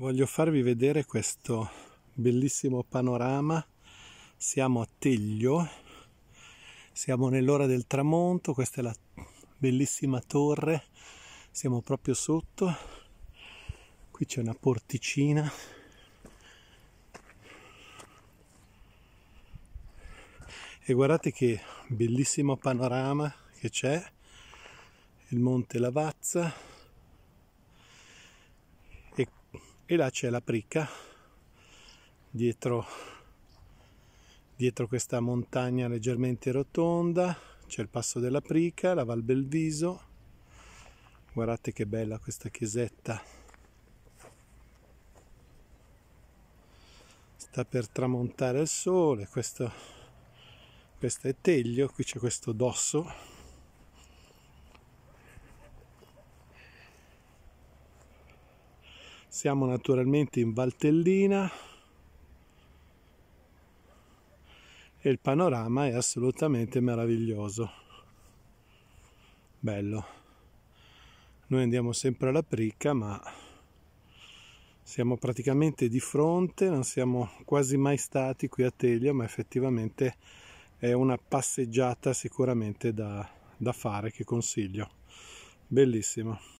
voglio farvi vedere questo bellissimo panorama. Siamo a Teglio, siamo nell'ora del tramonto, questa è la bellissima torre, siamo proprio sotto, qui c'è una porticina. E guardate che bellissimo panorama che c'è, il monte Lavazza, e là c'è la pricca dietro, dietro questa montagna leggermente rotonda c'è il passo della pricca la val belviso guardate che bella questa chiesetta sta per tramontare il sole questo, questo è Teglio qui c'è questo dosso Siamo naturalmente in Valtellina e il panorama è assolutamente meraviglioso. Bello. Noi andiamo sempre alla pricca, ma siamo praticamente di fronte, non siamo quasi mai stati qui a Teglia, ma effettivamente è una passeggiata sicuramente da, da fare che consiglio. Bellissimo.